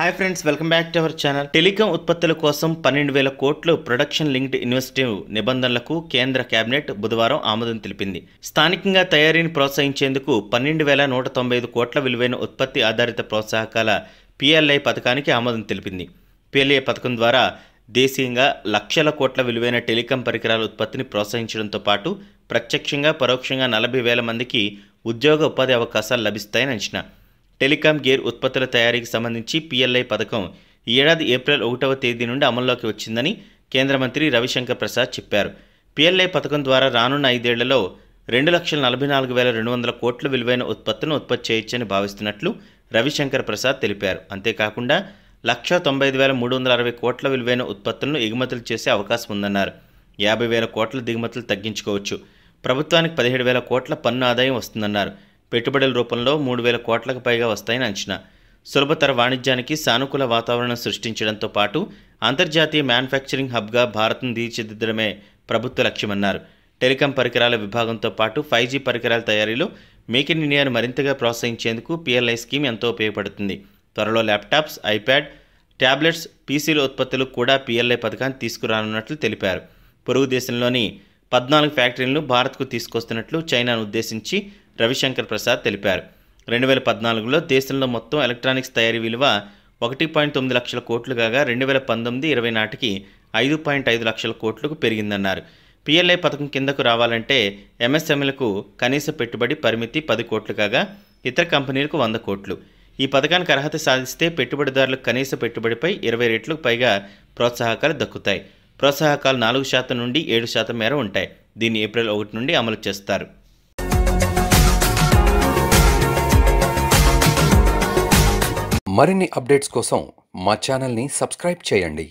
hi friends welcome back to our channel telecom ఉత్పత్తుల కోసం పన్నెండు వేల కోట్లు ప్రొడక్షన్ లింక్డ్ ఇన్వెస్టివ్ నిబంధనలకు కేంద్ర కేబినెట్ బుధవారం ఆమోదం తెలిపింది స్థానికంగా తయారీని ప్రోత్సహించేందుకు పన్నెండు వేల నూట తొంభై ఐదు కోట్ల విలువైన ఉత్పత్తి ఆధారిత ప్రోత్సాహకాల పిఎల్ఐ పథకానికి ఆమోదం తెలిపింది పిఎల్ఐ పథకం ద్వారా దేశీయంగా లక్షల కోట్ల విలువైన టెలికాం పరికరాల ఉత్పత్తిని ప్రోత్సహించడంతో పాటు ప్రత్యక్షంగా పరోక్షంగా నలభై వేల మందికి ఉద్యోగ ఉపాధి అవకాశాలు లభిస్తాయని అంచనా టెలికాం గేర్ ఉత్పత్తుల తయారీకి సంబంధించి పిఎల్ఐ పథకం ఈ ఏడాది ఏప్రిల్ ఒకటవ తేదీ నుండి అమల్లోకి వచ్చిందని కేంద్ర మంత్రి రవిశంకర్ ప్రసాద్ చెప్పారు పిఎల్ఐ పథకం ద్వారా రానున్న ఐదేళ్లలో రెండు లక్షల నలభై నాలుగు వేల రెండు వందల కోట్ల విలువైన ఉత్పత్తులను ఉత్పత్తి చేయొచ్చని భావిస్తున్నట్లు రవిశంకర్ ప్రసాద్ తెలిపారు అంతేకాకుండా లక్ష తొంభై ఐదు వేల మూడు వందల అరవై కోట్ల విలువైన ఉత్పత్తులను ఎగుమతులు చేసే అవకాశం ఉందన్నారు యాభై వేల కోట్ల దిగుమతులు తగ్గించుకోవచ్చు ప్రభుత్వానికి పదిహేడు వేల కోట్ల పన్ను ఆదాయం వస్తుందన్నారు పెట్టుబడుల రూపంలో మూడు వేల కోట్లకు పైగా వస్తాయని అంచనా సులభతర వాణిజ్యానికి సానుకూల వాతావరణం సృష్టించడంతో పాటు అంతర్జాతీయ మ్యానుఫ్యాక్చరింగ్ హబ్గా భారత్ను తీర్చిదిద్దడమే ప్రభుత్వ లక్ష్యమన్నారు టెలికాం పరికరాల విభాగంతో పాటు ఫైవ్ జీ పరికరాల తయారీలో మేక్ ఇన్ ఇండియాను మరింతగా ప్రోత్సహించేందుకు పిఎల్ఐ స్కీమ్ ఎంతో ఉపయోగపడుతుంది త్వరలో ల్యాప్టాప్స్ ఐప్యాడ్ ట్యాబ్లెట్స్ పీసీల ఉత్పత్తులు కూడా పిఎల్ఐ పథకాన్ని తీసుకురానున్నట్లు తెలిపారు పొరుగు దేశంలోని పద్నాలుగు ఫ్యాక్టరీలను భారత్కు తీసుకొస్తున్నట్లు చైనాను ఉద్దేశించి రవిశంకర్ ప్రసాద్ తెలిపారు రెండు వేల పద్నాలుగులో దేశంలో మొత్తం ఎలక్ట్రానిక్స్ తయారీ విలువ ఒకటి పాయింట్ తొమ్మిది లక్షల కోట్లు కాగా రెండు వేల పంతొమ్మిది ఇరవై నాటికి ఐదు పాయింట్ ఐదు లక్షల కోట్లకు పెరిగిందన్నారు పిఎల్ఐ పథకం కిందకు రావాలంటే ఎంఎస్ఎంలకు కనీస పెట్టుబడి పరిమితి పది కోట్లు కాగా ఇతర కంపెనీలకు వంద కోట్లు ఈ పథకానికి అర్హత సాధిస్తే పెట్టుబడిదారులకు కనీస పెట్టుబడిపై ఇరవై రెట్లకు పైగా ప్రోత్సాహకాలు దక్కుతాయి ప్రోత్సాహకాలు నాలుగు శాతం నుండి ఏడు శాతం మేర ఉంటాయి దీన్ని ఏప్రిల్ ఒకటి నుండి అమలు చేస్తారు మరిన్ని అప్డేట్స్ కోసం మా ఛానల్ని సబ్స్క్రైబ్ చేయండి